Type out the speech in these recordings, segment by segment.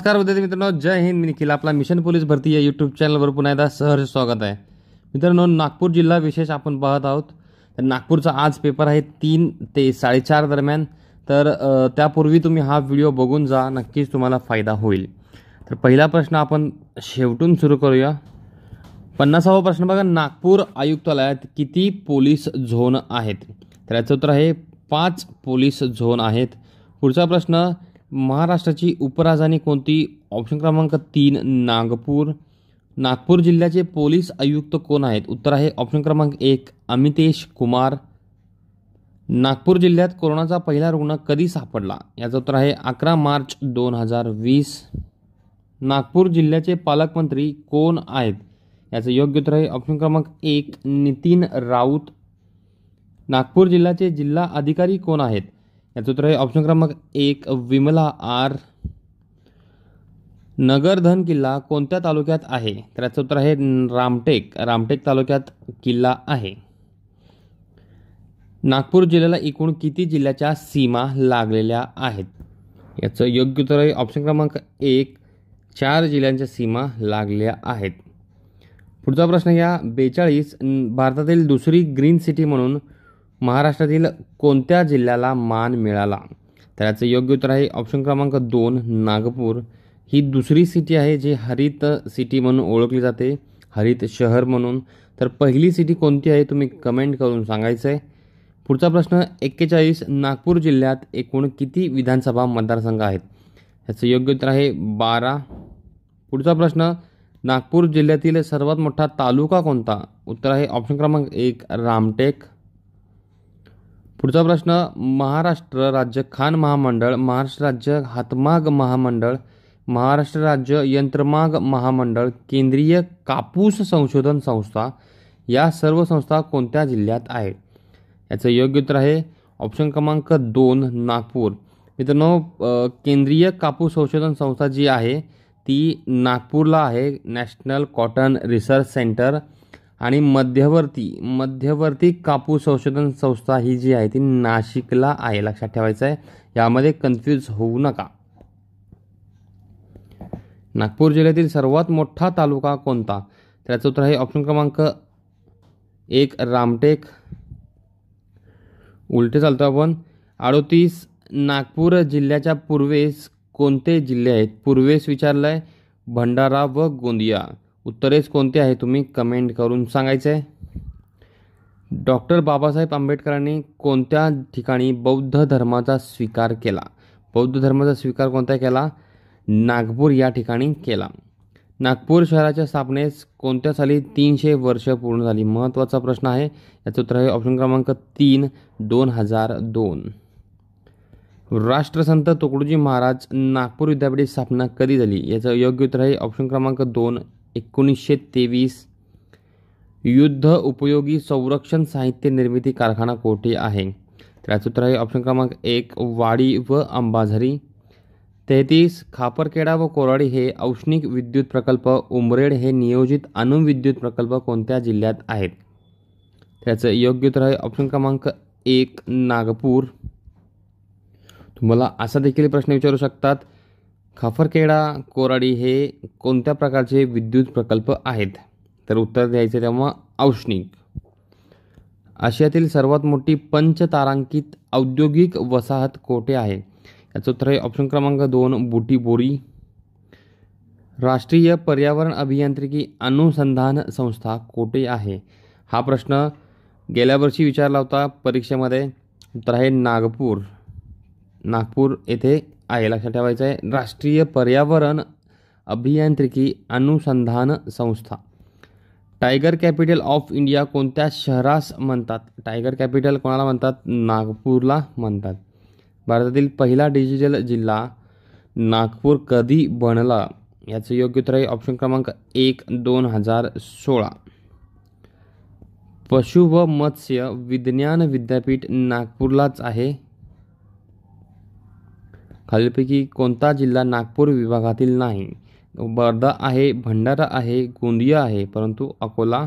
नमस्कार विद्यार्थी मित्रांनो जय हिंद मी निखिल आपला मिशन पोलीस भरती या यूट्यूब चॅनलवर पुन्हा एकदा सहर्ष स्वागत आहे मित्रांनो नागपूर जिल्हा विशेष आपण पाहत आहोत तर नागपूरचा आज पेपर आहे तीन ते साडेचार दरम्यान तर त्यापूर्वी तुम्ही हा व्हिडिओ बघून जा नक्कीच तुम्हाला फायदा होईल तर पहिला प्रश्न आपण शेवटून सुरू करूया पन्नासावा प्रश्न बघा नागपूर आयुक्तालयात किती पोलीस झोन आहेत तर याचं उत्तर आहे पाच पोलीस झोन आहेत पुढचा प्रश्न महाराष्ट्राची उपराजधानी कोणती ऑप्शन क्रमांक तीन नागपूर नागपूर जिल्ह्याचे पोलीस आयुक्त कोण आहेत उत्तर आहे ऑप्शन क्रमांक एक अमितेश कुमार नागपूर जिल्ह्यात कोरोनाचा पहिला रुग्ण कधी सापडला याचं उत्तर आहे अकरा मार्च दोन हजार वीस नागपूर जिल्ह्याचे पालकमंत्री कोण आहेत याचं योग्य उत्तर आहे ऑप्शन क्रमांक एक नितीन राऊत नागपूर जिल्ह्याचे जिल्हा अधिकारी कोण आहेत याचं उत्तर आहे ऑप्शन क्रमांक एक विमला आर नगरधन किल्ला कोणत्या तालुक्यात आहे तर याचं उत्तर आहे रामटेक रामटेक तालुक्यात किल्ला आहे नागपूर जिल्ह्याला एकूण किती जिल्ह्याच्या सीमा लागलेल्या आहेत याचं योग्य उत्तर आहे ऑप्शन क्रमांक एक चार जिल्ह्यांच्या सीमा लागल्या आहेत पुढचा प्रश्न या बेचाळीस भारतातील दुसरी ग्रीन सिटी म्हणून महाराष्ट्रातील कोणत्या जिल्ह्याला मान मिळाला तर याचं योग्य उत्तर आहे ऑप्शन क्रमांक दोन नागपूर ही दुसरी सिटी आहे जी हरित सिटी म्हणून ओळखली जाते हरित शहर म्हणून तर पहिली सिटी कोणती आहे तुम्ही कमेंट करून सांगायचं आहे पुढचा प्रश्न एक्केचाळीस नागपूर जिल्ह्यात एकूण किती विधानसभा मतदारसंघ आहेत याचं योग्य उत्तर आहे बारा पुढचा प्रश्न नागपूर जिल्ह्यातील सर्वात मोठा तालुका कोणता उत्तर आहे ऑप्शन क्रमांक एक रामटेक पुढचा प्रश्न महाराष्ट्र राज्य खान महामंडळ महाराष्ट्र राज्य हातमाग महामंडळ महाराष्ट्र राज्य यंत्रमाग महामंडळ केंद्रीय कापूस संशोधन संस्था या सर्व संस्था कोणत्या जिल्ह्यात आहेत याचं योग्य उत्तर आहे ऑप्शन क्रमांक दोन नागपूर मित्रांनो केंद्रीय कापूस संशोधन संस्था जी आहे ती नागपूरला आहे नॅशनल कॉटन रिसर्च सेंटर आणि मध्यवर्ती मध्यवर्ती कापूस संशोधन संस्था ही जी आहे ती नाशिकला आहे लक्षात ठेवायचं आहे यामध्ये कन्फ्यूज होऊ नका नागपूर जिल्ह्यातील सर्वात मोठा तालुका कोणता त्याचं उत्तर आहे ऑप्शन क्रमांक एक रामटेक उलटे चालतो आपण अडोतीस नागपूर जिल्ह्याच्या पूर्वेस कोणते जिल्हे आहेत पूर्वेस विचारलं आहे भंडारा व गोंदिया उत्तरेच कोणते आहे तुम्ही कमेंट करून सांगायचं आहे डॉक्टर बाबासाहेब आंबेडकरांनी कोणत्या ठिकाणी बौद्ध धर्माचा स्वीकार केला बौद्ध धर्माचा स्वीकार कोणता केला नागपूर या ठिकाणी केला नागपूर शहराच्या स्थापनेस कोणत्या साली तीनशे वर्ष पूर्ण झाली महत्त्वाचा प्रश्न आहे याचं उत्तर आहे ऑप्शन क्रमांक तीन दोन हजार दोन राष्ट्रसंत तुकडोजी महाराज नागपूर विद्यापीठ स्थापना कधी झाली याचं योग्य उत्तर आहे ऑप्शन क्रमांक दोन एकोणीसशे तेवीस युद्ध उपयोगी संरक्षण साहित्य निर्मिती कारखाना कोठे आहे त्याचं उत्तर आहे ऑप्शन क्रमांक एक वाडी व अंबाझरी तेहतीस खापरखेडा व कोराडी हे औष्णिक विद्युत प्रकल्प उमरेड हे नियोजित अणुविद्युत प्रकल्प कोणत्या जिल्ह्यात आहेत त्याचं योग्य उत्तर आहे ऑप्शन क्रमांक एक नागपूर तुम्हाला असा देखील प्रश्न विचारू शकतात खाफरखेडा कोराडी हे कोणत्या प्रकारचे विद्युत प्रकल्प आहेत तर उत्तर द्यायचे तेव्हा औष्णिक आशियातील सर्वात मोठी पंचतारांकित औद्योगिक वसाहत कोठे आहे याचं उत्तर आहे ऑप्शन क्रमांक दोन बुटीबोरी राष्ट्रीय पर्यावरण अभियांत्रिकी अनुसंधान संस्था कोठे आहे हा प्रश्न गेल्या वर्षी विचारला होता परीक्षेमध्ये उत्तर आहे नागपूर नागपूर येथे आहे लक्षात ठेवायचं आहे राष्ट्रीय पर्यावरण अभियांत्रिकी अनुसंधान संस्था टायगर कॅपिटल ऑफ इंडिया कोणत्या शहरास म्हणतात टायगर कॅपिटल कोणाला म्हणतात नागपूरला म्हणतात भारतातील पहिला डिजिटल जिल्हा नागपूर कधी बनला याचं योग्य उत्तर आहे ऑप्शन क्रमांक एक दोन हजार सोळा पशु व मत्स्य विज्ञान विद्यापीठ नागपूरलाच आहे खालीलपैकी कोणता जिल्हा नागपूर विभागातील नाही वर्धा आहे भंडारा आहे गोंदिया आहे परंतु अकोला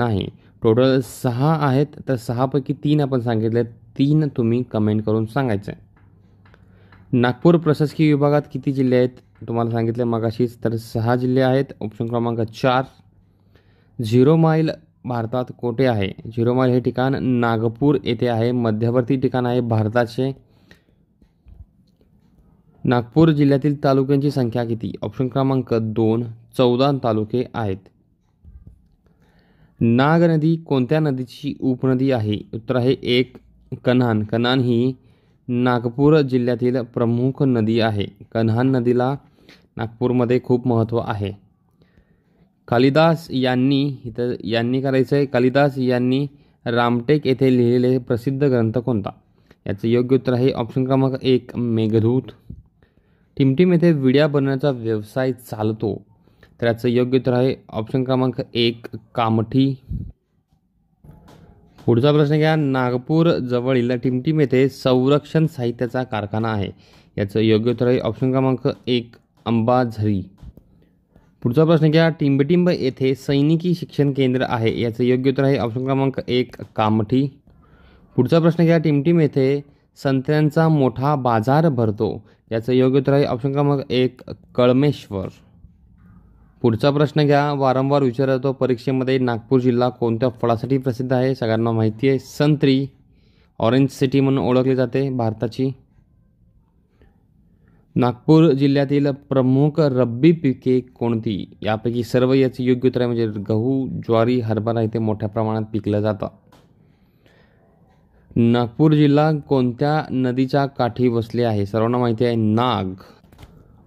नाही टोटल सहा आहेत तर सहापैकी तीन आपण सांगितले तीन तुम्ही कमेंट करून सांगायचं आहे नागपूर प्रशासकीय विभागात किती जिल्हे आहेत तुम्हाला सांगितले मगाशीच तर सहा जिल्हे आहेत ऑप्शन क्रमांक चार झिरो माईल भारतात कोठे आहे झिरो माईल हे ठिकाण नागपूर येथे आहे मध्यवर्ती ठिकाण आहे भारताचे नागपूर जिल्ह्यातील तालुक्यांची संख्या किती ऑप्शन क्रमांक दोन चौदा तालुके आहेत नाग नदी कोणत्या नदीची उपनदी आहे उत्तर आहे एक कन्हान कन्हान ही नागपूर जिल्ह्यातील प्रमुख नदी आहे कन्हान नदीला नागपूरमध्ये खूप महत्त्व आहे कालिदास यांनी इथं यांनी करायचं आहे कालिदास यांनी रामटेक येथे लिहिलेले प्रसिद्ध ग्रंथ कोणता याचं योग्य उत्तर आहे ऑप्शन क्रमांक एक मेघदूत टिमटिम येथे विड्या बनवण्याचा व्यवसाय चालतो तर याचं योग्य उत्तर आहे ऑप्शन क्रमांक एक कामठी पुढचा प्रश्न घ्या नागपूर जवळील टिमटिम येथे संरक्षण साहित्याचा कारखाना आहे याचं योग्य उत्तर आहे ऑप्शन क्रमांक एक अंबाझरी पुढचा प्रश्न घ्या टिंबटिंब येथे सैनिकी शिक्षण केंद्र आहे याचं योग्य उत्तर आहे ऑप्शन क्रमांक एक कामठी पुढचा प्रश्न घ्या टिमटिम येथे संत्र्यांचा मोठा बाजार भरतो याचं योग्य उत्तर आहे ऑप्शन क्रमांक एक कळमेश्वर पुढचा प्रश्न घ्या वारंवार विचारतो परीक्षेमध्ये नागपूर जिल्हा कोणत्या फळासाठी प्रसिद्ध आहे सगळ्यांना माहिती आहे संत्री ऑरेंज सिटी म्हणून ओळखली जाते भारताची नागपूर जिल्ह्यातील प्रमुख रब्बी पिके कोणती यापैकी सर्व याचे योग्य उत्तर आहे म्हणजे गहू ज्वारी हरभरा इथे मोठ्या प्रमाणात पिकलं जातं नागपूर जिल्हा कोणत्या नदीच्या काठी वसले आहे सर्वांना माहिती आहे नाग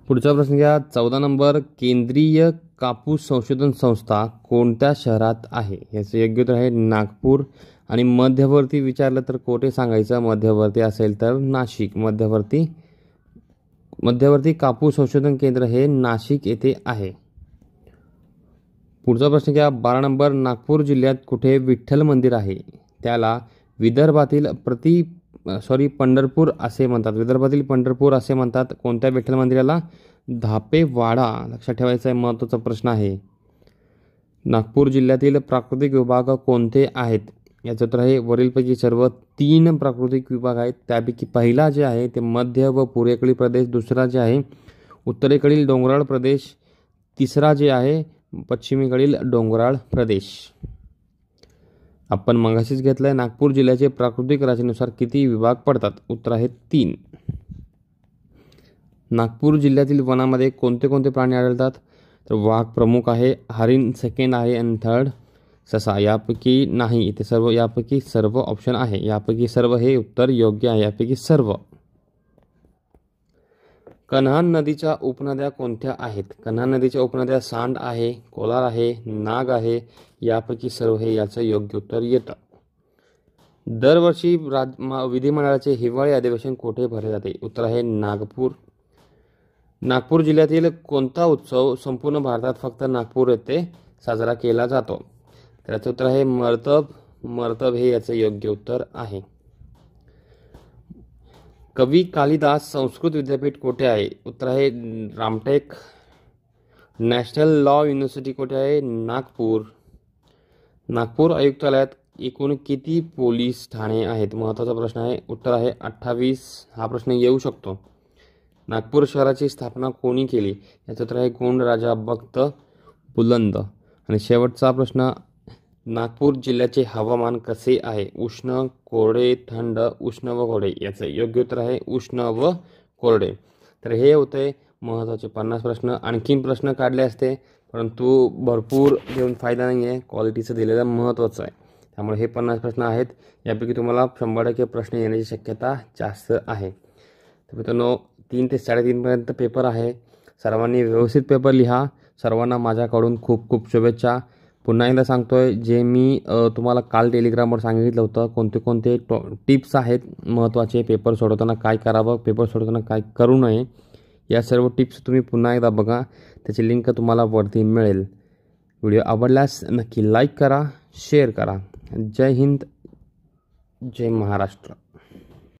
पुढचा प्रश्न घ्या चौदा नंबर केंद्रीय कापूस संशोधन संस्था कोणत्या शहरात आहे याचं योग्य उत्तर आहे नागपूर आणि मध्यवर्ती विचारलं तर कोठे सांगायचं मध्यवर्ती असेल तर नाशिक मध्यवर्ती मध्यवर्ती कापूस संशोधन केंद्र हे नाशिक येथे आहे पुढचा प्रश्न घ्या बारा नंबर नागपूर जिल्ह्यात कुठे विठ्ठल मंदिर आहे त्याला विदर्भातील प्रति सॉरी पंढरपूर असे म्हणतात विदर्भातील पंढरपूर असे म्हणतात कोणत्या विठ्ठल मंदिराला धापेवाडा लक्षात ठेवायचा आहे महत्त्वाचा प्रश्न आहे नागपूर जिल्ह्यातील प्राकृतिक विभाग कोणते आहेत याचं तर हे वरीलपैकी सर्व तीन प्राकृतिक विभाग आहेत त्यापैकी पहिला जे आहे ते मध्य व पूर्वेकडील प्रदेश दुसरा जे आहे उत्तरेकडील डोंगराळ प्रदेश तिसरा जे आहे पश्चिमेकडील डोंगराळ प्रदेश आपण मगाशीच घेतलं नागपूर जिल्ह्याचे प्राकृतिक रचनेनुसार किती विभाग पडतात उत्तर आहे तीन नागपूर जिल्ह्यातील वनामध्ये कोणते कोणते प्राणी आढळतात तर वाघ प्रमुख आहे हरिण सेकंड आहे आणि थर्ड ससा यापैकी नाही इथे सर्व यापैकी सर्व ऑप्शन आहे यापैकी सर्व हे उत्तर योग्य आहे यापैकी सर्व कन्हान नदीच्या उपनद्या कोणत्या आहेत कन्हा नदीच्या उपनद्या सांड आहे कोलार आहे नाग आहे यापैकी सर्व हे याचं योग्य उत्तर येतं दरवर्षी राज विधिमंडळाचे हिवाळी अधिवेशन कोठे भरले जाते उत्तर आहे नागपूर नागपूर जिल्ह्यातील कोणता उत्सव संपूर्ण भारतात फक्त नागपूर येथे साजरा केला जातो त्याचं उत्तर आहे मर्तब मर्तब हे याचं योग्य उत्तर आहे कवी कालिदास संस्कृत विद्यापीठ कोठे आहे उत्तर आहे रामटेक नॅशनल लॉ युनिव्हर्सिटी कोठे आहे नागपूर नागपूर आयुक्तालयात एकूण किती पोलीस ठाणे आहेत महत्त्वाचा प्रश्न आहे उत्तर आहे अठ्ठावीस हा प्रश्न येऊ शकतो नागपूर शहराची स्थापना कोणी केली याचं उत्तर आहे गोंड राजा भक्त बुलंद आणि शेवटचा प्रश्न नागपूर जिल्ह्याचे हवामान कसे आहे उष्ण कोरडे थंड उष्ण व कोरडे याचं योग्य उत्तर आहे उष्ण व कोरडे तर हे होते महत्त्वाचे पन्नास प्रश्न आणखीन प्रश्न काढले असते परंतु भरपूर घेऊन फायदा नाही आहे क्वालिटीचं दिलेलं महत्त्वाचं आहे त्यामुळे हे पन्नास प्रश्न आहेत यापैकी तुम्हाला शंभर टक्के प्रश्न येण्याची शक्यता जास्त आहे तर मित्रांनो तीन ते साडेतीनपर्यंत पेपर आहे सर्वांनी व्यवस्थित पेपर लिहा सर्वांना माझ्याकडून खूप खूप शुभेच्छा पुन्हा एकदा सांगतो आहे जे मी तुम्हाला काल टेलिग्रामवर सांगितलं होतं कोणते कोणते टॉ टिप्स आहेत महत्त्वाचे पेपर सोडवताना काय करावं पेपर सोडवताना काय करू नये या सर्व टिप्स तुम्ही पुन्हा एकदा बघा त्याची लिंक तुम्हाला वरती मिळेल व्हिडिओ आवडल्यास नक्की लाईक करा शेअर करा जय हिंद जय महाराष्ट्र